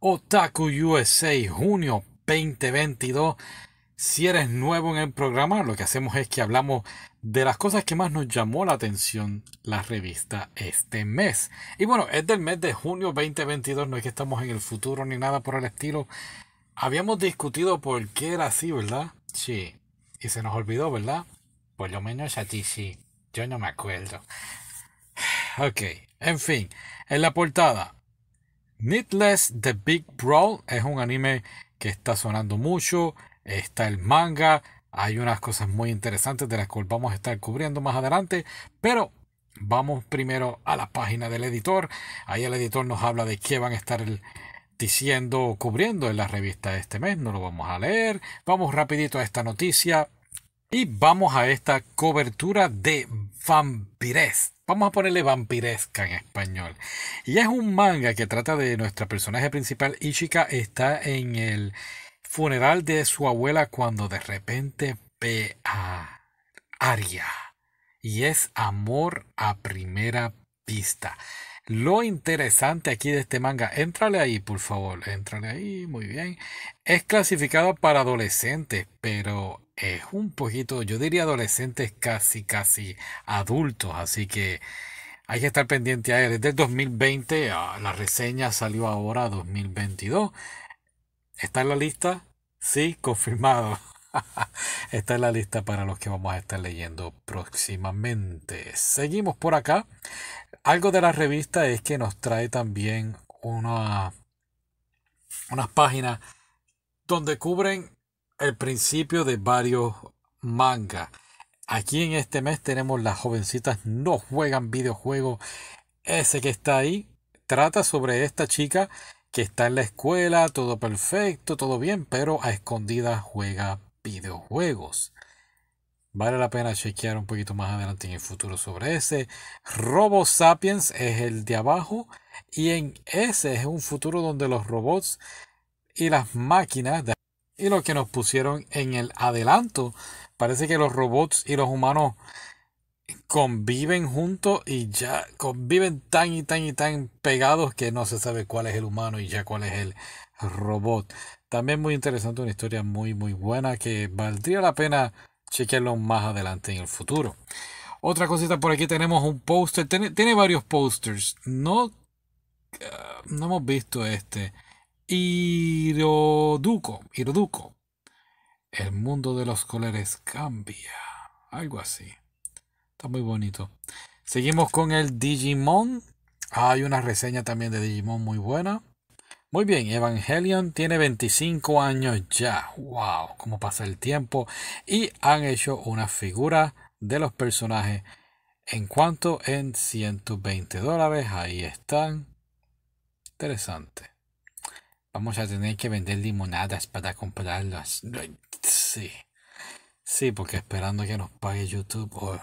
Otaku USA junio 2022. Si eres nuevo en el programa, lo que hacemos es que hablamos de las cosas que más nos llamó la atención la revista este mes. Y bueno, es del mes de junio 2022, no es que estamos en el futuro ni nada por el estilo. Habíamos discutido por qué era así, ¿verdad? Sí. Y se nos olvidó, ¿verdad? Por lo menos a ti sí. Yo no me acuerdo. Ok, en fin, en la portada, Needless the Big Brawl es un anime que está sonando mucho. Está el manga. Hay unas cosas muy interesantes de las cuales vamos a estar cubriendo más adelante. Pero vamos primero a la página del editor. Ahí el editor nos habla de qué van a estar diciendo o cubriendo en la revista este mes. No lo vamos a leer. Vamos rapidito a esta noticia. Y vamos a esta cobertura de vampires. Vamos a ponerle vampiresca en español. Y es un manga que trata de nuestra personaje principal, chica está en el funeral de su abuela cuando de repente ve a Aria. Y es amor a primera vista. Lo interesante aquí de este manga, entrale ahí por favor, entrale ahí, muy bien. Es clasificado para adolescentes, pero es un poquito, yo diría adolescentes casi, casi adultos, así que hay que estar pendiente a él. Desde el 2020, la reseña salió ahora 2022. ¿Está en la lista? Sí, confirmado. Esta es la lista para los que vamos a estar leyendo próximamente. Seguimos por acá. Algo de la revista es que nos trae también una, unas páginas donde cubren el principio de varios mangas. Aquí en este mes tenemos las jovencitas no juegan videojuegos. Ese que está ahí trata sobre esta chica que está en la escuela, todo perfecto, todo bien, pero a escondidas juega videojuegos. Vale la pena chequear un poquito más adelante en el futuro sobre ese. Robo Sapiens es el de abajo. Y en ese es un futuro donde los robots y las máquinas. y lo que nos pusieron en el adelanto. Parece que los robots y los humanos conviven juntos y ya conviven tan y tan y tan pegados que no se sabe cuál es el humano y ya cuál es el robot. También muy interesante, una historia muy muy buena que valdría la pena chequearlo más adelante en el futuro. Otra cosita por aquí tenemos un póster, tiene, varios pósters. No, eh, no hemos visto este. Iroduco, Iroduco. El mundo de los colores cambia. Algo así. Está muy bonito. Seguimos con el Digimon. Hay una reseña también de Digimon muy buena. Muy bien, Evangelion tiene 25 años ya. ¡Wow! ¿Cómo pasa el tiempo? Y han hecho una figura de los personajes. En cuanto en 120 dólares, ahí están. Interesante. Vamos a tener que vender limonadas para comprarlas. Sí. Sí, porque esperando que nos pague YouTube oh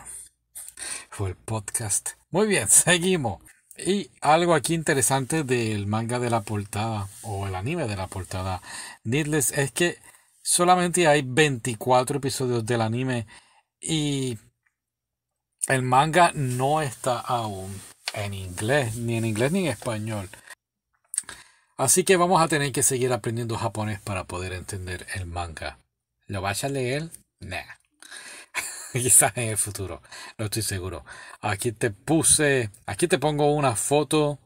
el podcast. Muy bien, seguimos. Y algo aquí interesante del manga de la portada o el anime de la portada Needless es que solamente hay 24 episodios del anime y el manga no está aún en inglés, ni en inglés ni en español. Así que vamos a tener que seguir aprendiendo japonés para poder entender el manga. ¿Lo vas a leer? Nah quizás en el futuro, no estoy seguro. Aquí te puse, aquí te pongo una foto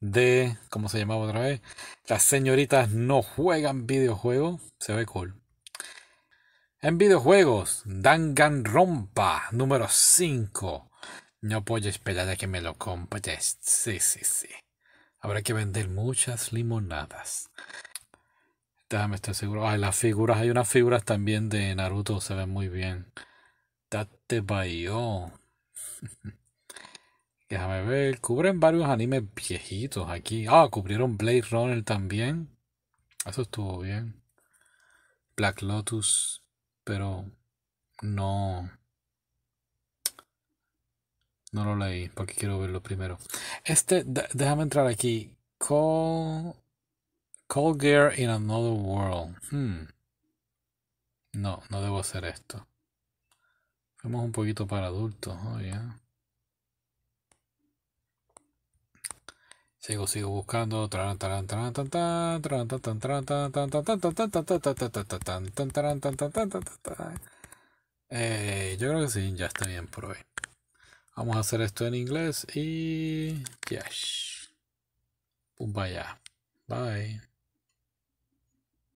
de, ¿cómo se llamaba otra vez? Las señoritas no juegan videojuegos, se ve cool. En videojuegos, rompa número 5. No puedo esperar a que me lo compres. Sí, sí, sí. Habrá que vender muchas limonadas. Déjame estoy seguro. las figuras. Hay unas figuras también de Naruto. Se ven muy bien te Bayo. Déjame ver. Cubren varios animes viejitos aquí. Ah, cubrieron Blade Runner también. Eso estuvo bien. Black Lotus. Pero no. No lo leí porque quiero verlo primero. Este, déjame entrar aquí. Call. Call in Another World. Hmm. No, no debo hacer esto. Somos un poquito para adultos, Sigo, sigo buscando. yo creo que sí, ya está bien por hoy. Vamos a hacer esto en inglés y... Yes. vaya. Bye.